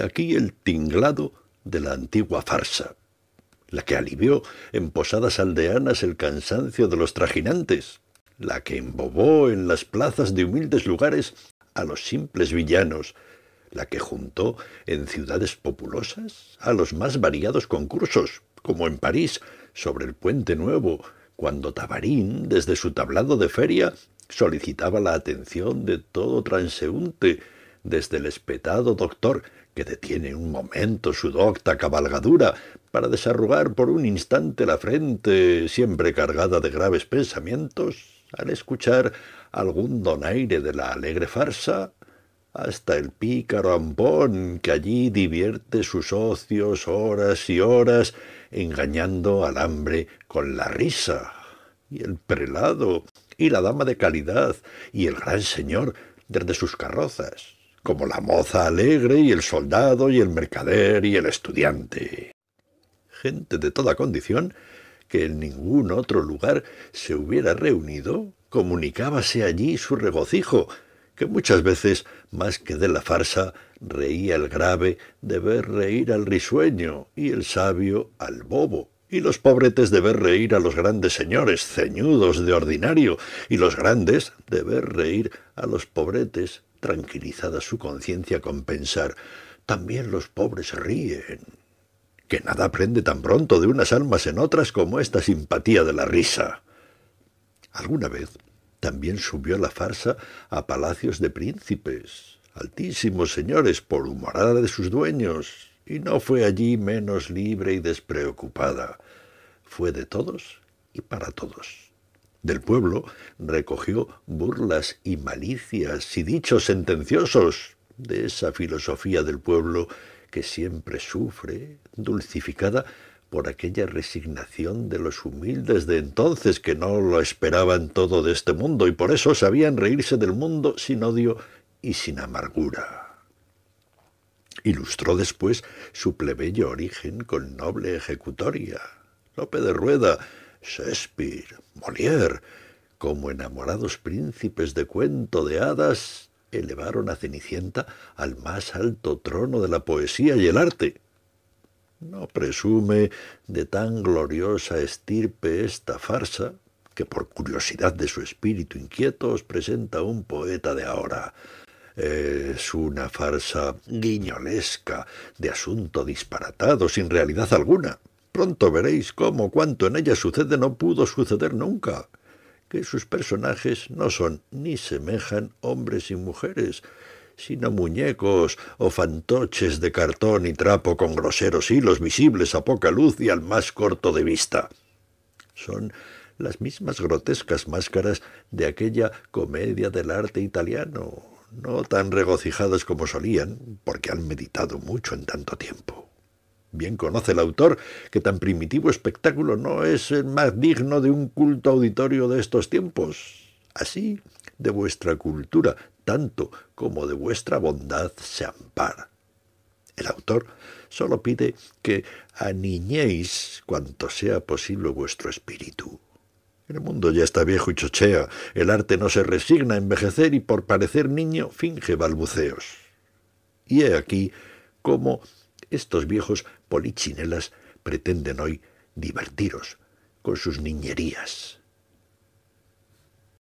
aquí el tinglado de la antigua farsa, la que alivió en posadas aldeanas el cansancio de los trajinantes, la que embobó en las plazas de humildes lugares a los simples villanos, la que juntó en ciudades populosas a los más variados concursos, como en París, sobre el puente nuevo, cuando Tabarín, desde su tablado de feria, solicitaba la atención de todo transeúnte, desde el espetado doctor que detiene un momento su docta cabalgadura para desarrugar por un instante la frente, siempre cargada de graves pensamientos, al escuchar algún donaire de la alegre farsa, hasta el pícaro Ampón, que allí divierte sus ocios horas y horas, engañando al hambre con la risa, y el prelado, y la dama de calidad, y el gran señor desde sus carrozas, como la moza alegre y el soldado y el mercader y el estudiante. Gente de toda condición que en ningún otro lugar se hubiera reunido, comunicábase allí su regocijo, que muchas veces, más que de la farsa, reía el grave de ver reír al risueño y el sabio al bobo, y los pobretes de ver reír a los grandes señores, ceñudos de ordinario, y los grandes de ver reír a los pobretes tranquilizada su conciencia con pensar también los pobres ríen. Que nada aprende tan pronto de unas almas en otras como esta simpatía de la risa. Alguna vez también subió la farsa a palacios de príncipes, altísimos señores, por humorada de sus dueños, y no fue allí menos libre y despreocupada. Fue de todos y para todos del pueblo recogió burlas y malicias y dichos sentenciosos de esa filosofía del pueblo que siempre sufre, dulcificada por aquella resignación de los humildes de entonces que no lo esperaban todo de este mundo y por eso sabían reírse del mundo sin odio y sin amargura. Ilustró después su plebeyo origen con noble ejecutoria. Lope de Rueda Shakespeare, Molière, como enamorados príncipes de cuento de hadas, elevaron a Cenicienta al más alto trono de la poesía y el arte. No presume de tan gloriosa estirpe esta farsa, que por curiosidad de su espíritu inquieto os presenta un poeta de ahora. Es una farsa guiñolesca, de asunto disparatado, sin realidad alguna. Pronto veréis cómo cuanto en ella sucede no pudo suceder nunca, que sus personajes no son ni semejan hombres y mujeres, sino muñecos o fantoches de cartón y trapo con groseros hilos visibles a poca luz y al más corto de vista. Son las mismas grotescas máscaras de aquella comedia del arte italiano, no tan regocijadas como solían, porque han meditado mucho en tanto tiempo. Bien conoce el autor que tan primitivo espectáculo no es el más digno de un culto auditorio de estos tiempos. Así, de vuestra cultura, tanto como de vuestra bondad, se ampara. El autor solo pide que aniñéis cuanto sea posible vuestro espíritu. El mundo ya está viejo y chochea, el arte no se resigna a envejecer y por parecer niño finge balbuceos. Y he aquí cómo estos viejos polichinelas pretenden hoy divertiros con sus niñerías.